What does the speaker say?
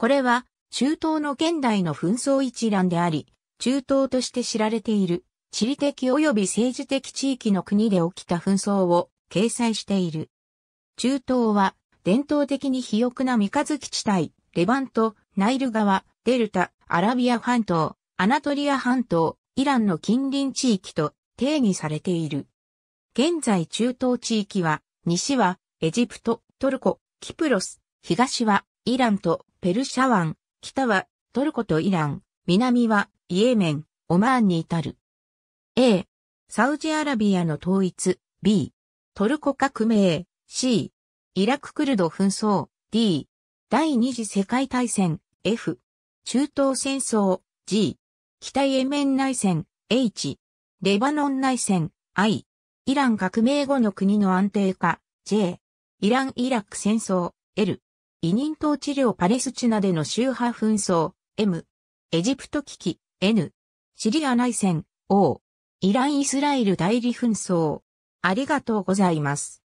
これは、中東の現代の紛争一覧であり、中東として知られている、地理的及び政治的地域の国で起きた紛争を掲載している。中東は、伝統的に肥沃な三日月地帯、レバント、ナイル川、デルタ、アラビア半島、アナトリア半島、イランの近隣地域と定義されている。現在中東地域は、西はエジプト、トルコ、キプロス、東はイランとペルシャ湾、北はトルコとイラン、南はイエメン、オマーンに至る。A、サウジアラビアの統一、B、トルコ革命、C、イラククルド紛争、D、第二次世界大戦、F、中東戦争、G、北イエメン内戦、H、レバノン内戦、I、イラン革命後の国の安定化、J、イラン・イラク戦争、L、委任統治領パレスチナでの宗派紛争、M、エジプト危機、N、シリア内戦、O、イラン・イスラエル代理紛争。ありがとうございます。